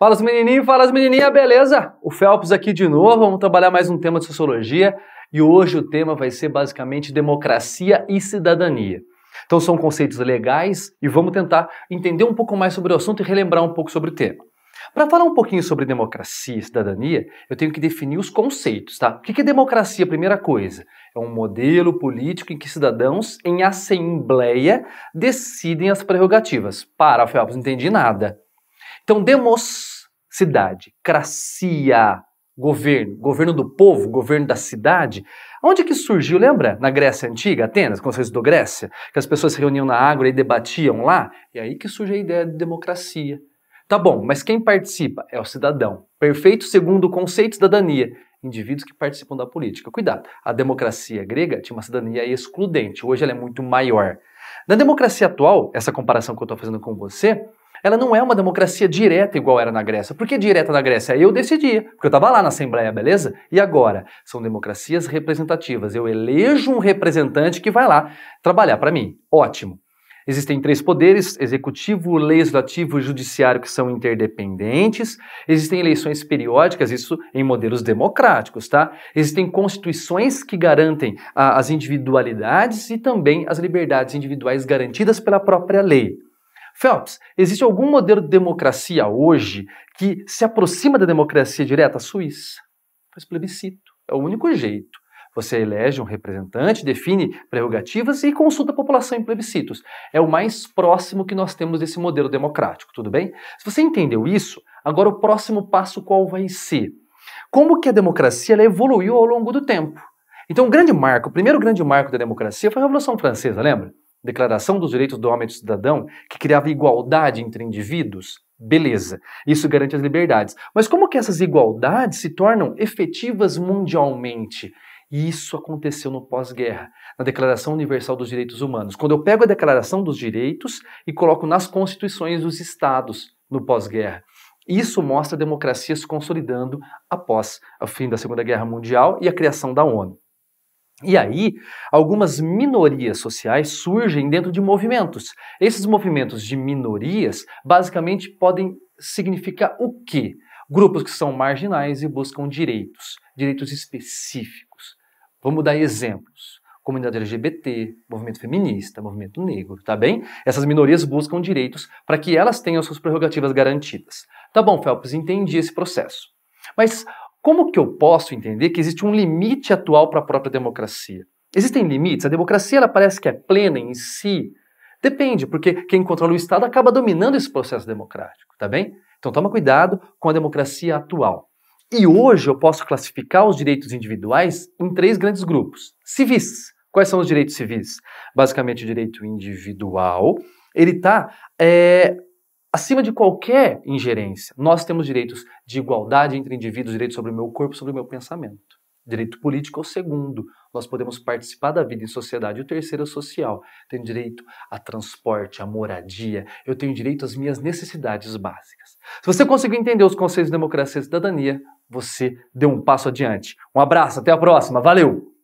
Fala os menininhos, fala as menininhas, beleza? O Felps aqui de novo, vamos trabalhar mais um tema de sociologia e hoje o tema vai ser basicamente democracia e cidadania. Então são conceitos legais e vamos tentar entender um pouco mais sobre o assunto e relembrar um pouco sobre o tema. Para falar um pouquinho sobre democracia e cidadania, eu tenho que definir os conceitos, tá? O que é democracia? Primeira coisa, é um modelo político em que cidadãos em assembleia decidem as prerrogativas. Para, Felps, não entendi nada. Então, demos cidade, cracia, governo, governo do povo, governo da cidade. Onde que surgiu, lembra? Na Grécia Antiga, Atenas, quando vocês do Grécia, que as pessoas se reuniam na água e debatiam lá, e aí que surge a ideia de democracia. Tá bom, mas quem participa é o cidadão. Perfeito segundo o conceito de cidadania. Indivíduos que participam da política. Cuidado, a democracia grega tinha uma cidadania excludente, hoje ela é muito maior. Na democracia atual, essa comparação que eu estou fazendo com você, ela não é uma democracia direta igual era na Grécia. Por que direta na Grécia? Eu decidia, porque eu estava lá na Assembleia, beleza? E agora? São democracias representativas. Eu elejo um representante que vai lá trabalhar para mim. Ótimo. Existem três poderes: executivo, legislativo e judiciário, que são interdependentes. Existem eleições periódicas, isso em modelos democráticos, tá? Existem constituições que garantem a, as individualidades e também as liberdades individuais garantidas pela própria lei. Phelps, existe algum modelo de democracia hoje que se aproxima da democracia direta? A Suíça. Faz plebiscito. É o único jeito. Você elege um representante, define prerrogativas e consulta a população em plebiscitos. É o mais próximo que nós temos desse modelo democrático, tudo bem? Se você entendeu isso, agora o próximo passo qual vai ser? Como que a democracia evoluiu ao longo do tempo? Então, o grande marco, o primeiro grande marco da democracia foi a Revolução Francesa, lembra? Declaração dos Direitos do Homem e do Cidadão, que criava igualdade entre indivíduos, beleza, isso garante as liberdades. Mas como que essas igualdades se tornam efetivas mundialmente? E isso aconteceu no pós-guerra, na Declaração Universal dos Direitos Humanos. Quando eu pego a Declaração dos Direitos e coloco nas constituições dos estados no pós-guerra. Isso mostra a democracia se consolidando após o fim da Segunda Guerra Mundial e a criação da ONU. E aí, algumas minorias sociais surgem dentro de movimentos. Esses movimentos de minorias basicamente podem significar o quê? Grupos que são marginais e buscam direitos, direitos específicos. Vamos dar exemplos. Comunidade LGBT, movimento feminista, movimento negro, tá bem? Essas minorias buscam direitos para que elas tenham suas prerrogativas garantidas. Tá bom, Phelps, entendi esse processo. Mas como que eu posso entender que existe um limite atual para a própria democracia? Existem limites? A democracia ela parece que é plena em si? Depende, porque quem controla o Estado acaba dominando esse processo democrático, tá bem? Então toma cuidado com a democracia atual. E hoje eu posso classificar os direitos individuais em três grandes grupos. Civis. Quais são os direitos civis? Basicamente, o direito individual, ele está é, eh, acima de qualquer ingerência. Nós temos direitos de igualdade entre indivíduos, direito sobre o meu corpo, sobre o meu pensamento. Direito político é o segundo. Nós podemos participar da vida em sociedade. O terceiro é social. Tenho direito a transporte, a moradia. Eu tenho direito às minhas necessidades básicas. Se você conseguiu entender os conceitos de democracia e cidadania, você deu um passo adiante. Um abraço, até a próxima. Valeu!